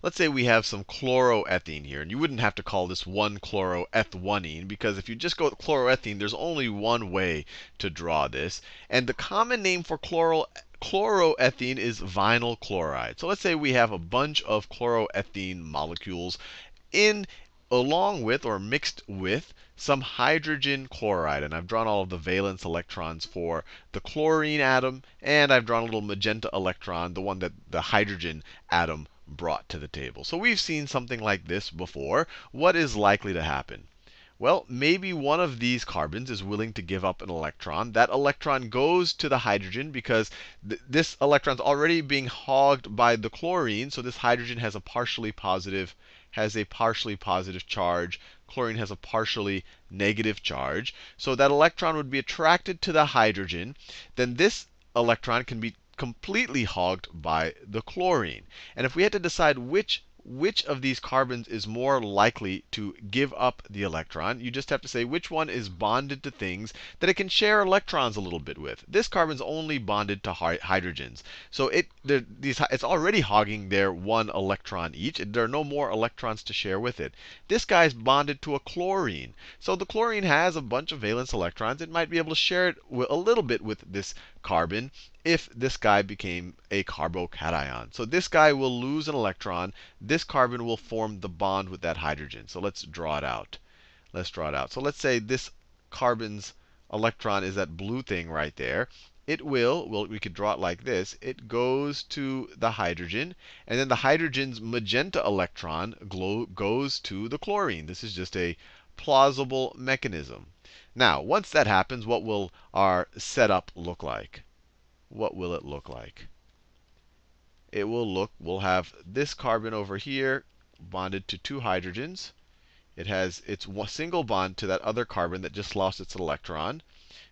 let's say we have some chloroethene here. And you wouldn't have to call this 1 chloroethene because if you just go with chloroethene, there's only one way to draw this. And the common name for chloroethene is vinyl chloride. So let's say we have a bunch of chloroethene molecules in along with or mixed with some hydrogen chloride. And I've drawn all of the valence electrons for the chlorine atom, and I've drawn a little magenta electron, the one that the hydrogen atom brought to the table. So we've seen something like this before. What is likely to happen? Well, maybe one of these carbons is willing to give up an electron. That electron goes to the hydrogen because th this is already being hogged by the chlorine, so this hydrogen has a partially positive has a partially positive charge. Chlorine has a partially negative charge. So that electron would be attracted to the hydrogen. Then this electron can be completely hogged by the chlorine. And if we had to decide which which of these carbons is more likely to give up the electron, you just have to say which one is bonded to things that it can share electrons a little bit with. This carbon's only bonded to hydrogens. So it, these, it's already hogging their one electron each. There are no more electrons to share with it. This guy's bonded to a chlorine. So the chlorine has a bunch of valence electrons. It might be able to share it a little bit with this carbon if this guy became a carbocation. So this guy will lose an electron. This carbon will form the bond with that hydrogen. So let's draw it out. Let's draw it out. So let's say this carbon's electron is that blue thing right there. It will, well, we could draw it like this. It goes to the hydrogen, and then the hydrogen's magenta electron glow, goes to the chlorine. This is just a plausible mechanism. Now, once that happens, what will our setup look like? What will it look like? It will look, we'll have this carbon over here bonded to two hydrogens. It has its single bond to that other carbon that just lost its electron,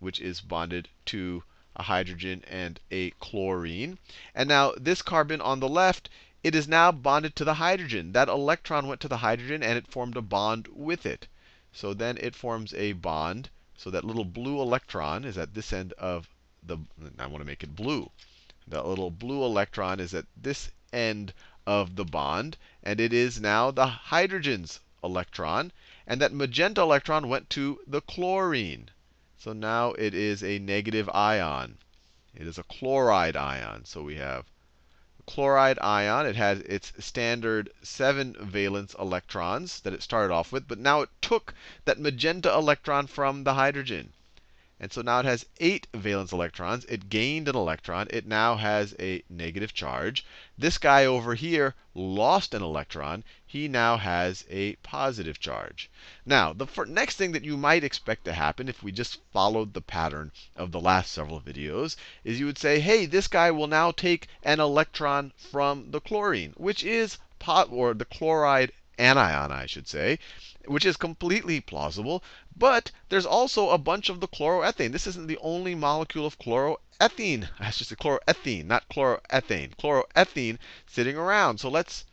which is bonded to a hydrogen and a chlorine. And now this carbon on the left, it is now bonded to the hydrogen. That electron went to the hydrogen and it formed a bond with it. So then it forms a bond. So that little blue electron is at this end of the. I want to make it blue. That little blue electron is at this end of the bond, and it is now the hydrogen's electron. And that magenta electron went to the chlorine. So now it is a negative ion. It is a chloride ion. So we have chloride ion. It has its standard 7 valence electrons that it started off with, but now it took that magenta electron from the hydrogen. And so now it has eight valence electrons. It gained an electron. It now has a negative charge. This guy over here lost an electron. He now has a positive charge. Now, the next thing that you might expect to happen if we just followed the pattern of the last several videos is you would say, hey, this guy will now take an electron from the chlorine, which is pot or the chloride anion, I should say, which is completely plausible. But there's also a bunch of the chloroethane. This isn't the only molecule of chloroethene. I should say chloroethene, not chloroethane. Chloroethene sitting around. So let's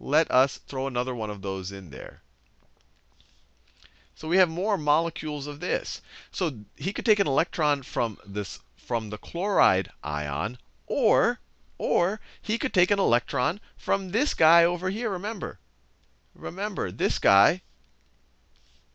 let us throw another one of those in there. So we have more molecules of this. So he could take an electron from this from the chloride ion, or or he could take an electron from this guy over here, remember remember, this guy,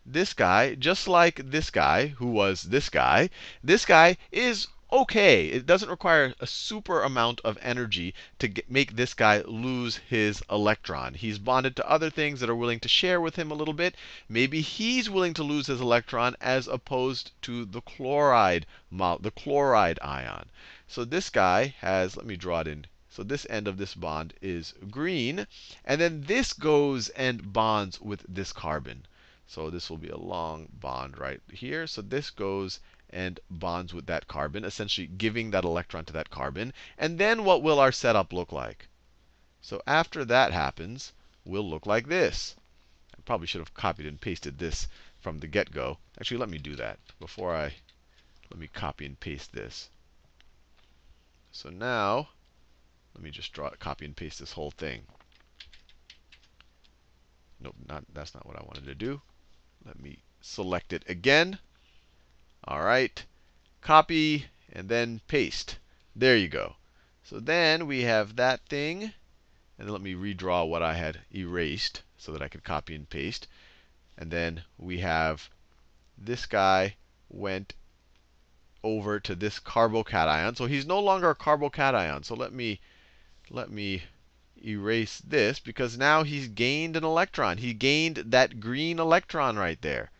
this guy, just like this guy, who was this guy, this guy is okay. It doesn't require a super amount of energy to get, make this guy lose his electron. He's bonded to other things that are willing to share with him a little bit. Maybe he's willing to lose his electron as opposed to the chloride, the chloride ion. So this guy has, let me draw it in so this end of this bond is green. And then this goes and bonds with this carbon. So this will be a long bond right here. So this goes and bonds with that carbon, essentially giving that electron to that carbon. And then what will our setup look like? So after that happens, we will look like this. I probably should have copied and pasted this from the get-go. Actually, let me do that before I let me copy and paste this. So now let me just draw, copy and paste this whole thing. Nope, not, that's not what I wanted to do. Let me select it again. All right, copy and then paste. There you go. So then we have that thing. And let me redraw what I had erased so that I could copy and paste. And then we have this guy went over to this carbocation. So he's no longer a carbocation. So let me let me erase this because now he's gained an electron. He gained that green electron right there.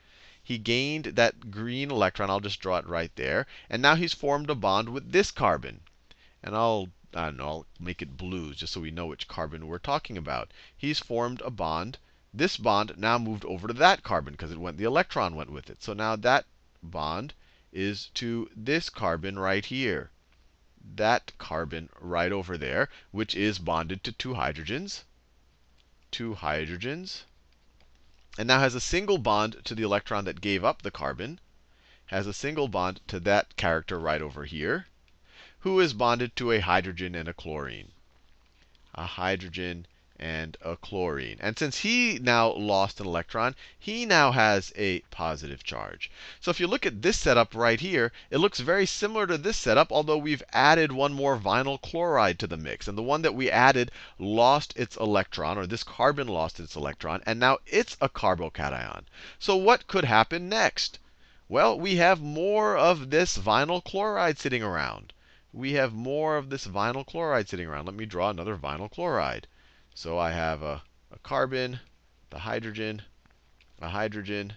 He gained that green electron. I'll just draw it right there. And now he's formed a bond with this carbon. And I'll, I don't know, I'll make it blue just so we know which carbon we're talking about. He's formed a bond. This bond now moved over to that carbon because it went the electron went with it. So now that bond is to this carbon right here that carbon right over there, which is bonded to two hydrogens, two hydrogens, and now has a single bond to the electron that gave up the carbon, has a single bond to that character right over here, who is bonded to a hydrogen and a chlorine. A hydrogen and a chlorine. And since he now lost an electron, he now has a positive charge. So if you look at this setup right here, it looks very similar to this setup, although we've added one more vinyl chloride to the mix. And the one that we added lost its electron, or this carbon lost its electron, and now it's a carbocation. So what could happen next? Well, we have more of this vinyl chloride sitting around. We have more of this vinyl chloride sitting around. Let me draw another vinyl chloride. So I have a, a carbon, the hydrogen, a hydrogen,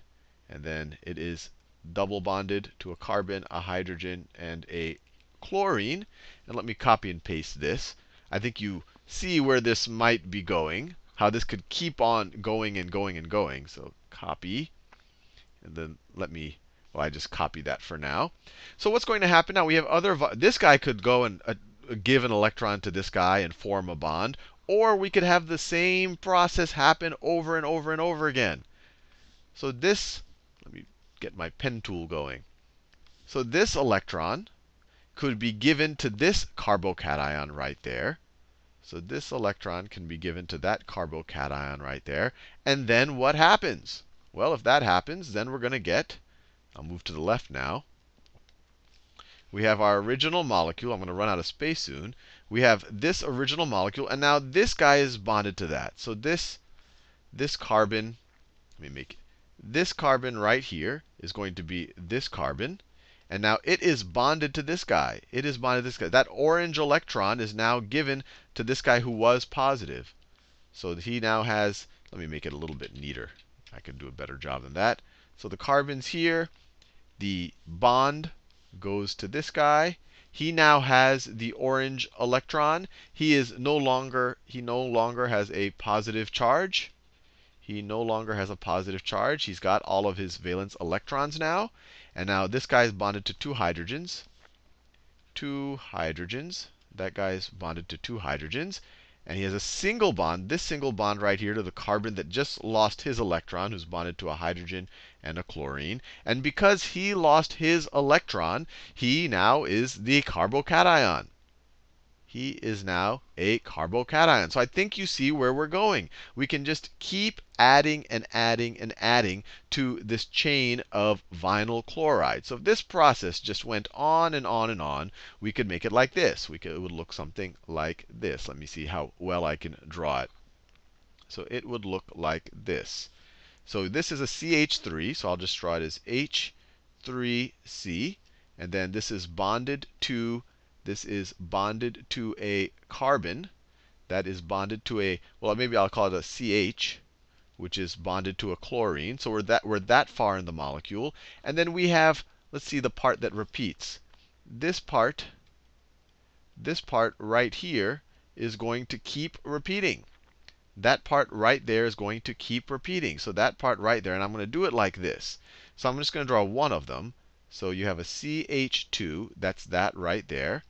and then it is double bonded to a carbon, a hydrogen, and a chlorine. And let me copy and paste this. I think you see where this might be going, how this could keep on going and going and going. So copy. And then let me, well, I just copy that for now. So what's going to happen now? We have other, this guy could go and uh, give an electron to this guy and form a bond, or we could have the same process happen over and over and over again. So this, let me get my pen tool going. So this electron could be given to this carbocation right there. So this electron can be given to that carbocation right there. And then what happens? Well, if that happens, then we're going to get, I'll move to the left now. We have our original molecule. I'm going to run out of space soon we have this original molecule, and now this guy is bonded to that. So this, this carbon, let me make this carbon right here is going to be this carbon. And now it is bonded to this guy. It is bonded to this guy. That orange electron is now given to this guy who was positive. So he now has, let me make it a little bit neater. I can do a better job than that. So the carbon's here. The bond goes to this guy he now has the orange electron. He is no longer he no longer has a positive charge. He no longer has a positive charge. He's got all of his valence electrons now. And now this guy is bonded to two hydrogens. Two hydrogens. That guy is bonded to two hydrogens. And he has a single bond, this single bond right here to the carbon that just lost his electron, who's bonded to a hydrogen and a chlorine. And because he lost his electron, he now is the carbocation he is now a carbocation. So I think you see where we're going. We can just keep adding and adding and adding to this chain of vinyl chloride. So if this process just went on and on and on, we could make it like this. We could, it would look something like this. Let me see how well I can draw it. So it would look like this. So this is a CH3, so I'll just draw it as H3C. And then this is bonded to this is bonded to a carbon that is bonded to a, well, maybe I'll call it a CH, which is bonded to a chlorine. So we're that, we're that far in the molecule. And then we have, let's see, the part that repeats. This part, this part right here is going to keep repeating. That part right there is going to keep repeating. So that part right there, and I'm going to do it like this. So I'm just going to draw one of them. So you have a CH2, that's that right there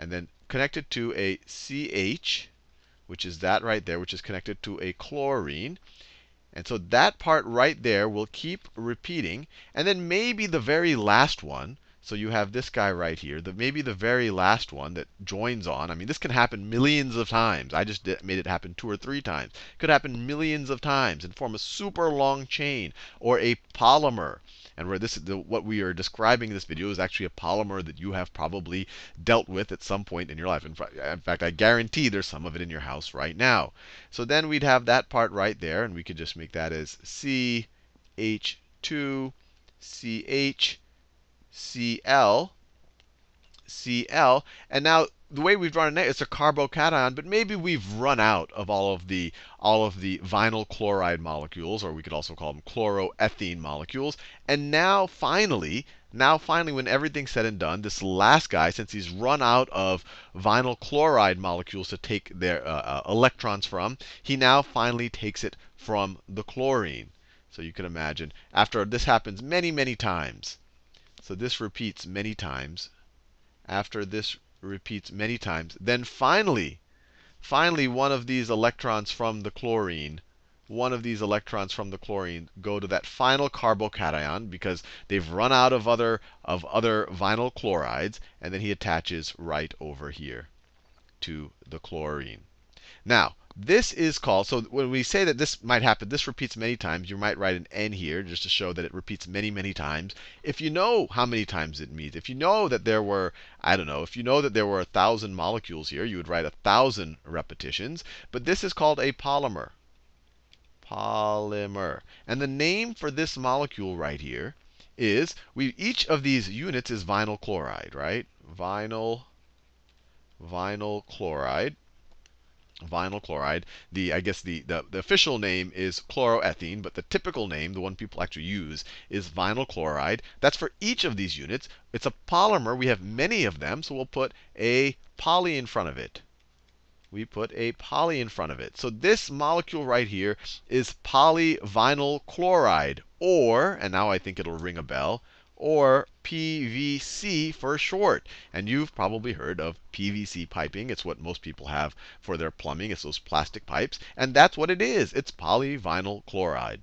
and then connect it to a CH, which is that right there, which is connected to a chlorine. And so that part right there will keep repeating. And then maybe the very last one, so you have this guy right here, the, maybe the very last one that joins on. I mean, this can happen millions of times. I just did, made it happen two or three times. It could happen millions of times and form a super long chain or a polymer. And where this, the, what we are describing in this video is actually a polymer that you have probably dealt with at some point in your life. In, in fact, I guarantee there's some of it in your house right now. So then we'd have that part right there, and we could just make that as CH2CH. Cl, Cl. And now the way we've drawn it it's a carbocation, but maybe we've run out of all of the all of the vinyl chloride molecules, or we could also call them chloroethene molecules. And now finally, now finally when everything's said and done, this last guy, since he's run out of vinyl chloride molecules to take their uh, uh, electrons from, he now finally takes it from the chlorine. So you can imagine, after this happens many, many times, so this repeats many times. After this repeats many times. Then finally, finally one of these electrons from the chlorine, one of these electrons from the chlorine go to that final carbocation because they've run out of other of other vinyl chlorides, and then he attaches right over here to the chlorine. Now, this is called, so when we say that this might happen, this repeats many times, you might write an n here just to show that it repeats many, many times. If you know how many times it meets, if you know that there were, I don't know, if you know that there were a 1,000 molecules here, you would write a 1,000 repetitions. But this is called a polymer. Polymer. And the name for this molecule right here is, we each of these units is vinyl chloride, right? Vinyl, vinyl chloride vinyl chloride. The I guess the, the, the official name is chloroethene, but the typical name, the one people actually use, is vinyl chloride. That's for each of these units. It's a polymer. We have many of them, so we'll put a poly in front of it we put a poly in front of it. So this molecule right here is polyvinyl chloride, or, and now I think it'll ring a bell, or PVC for short. And you've probably heard of PVC piping. It's what most people have for their plumbing. It's those plastic pipes. And that's what it is. It's polyvinyl chloride.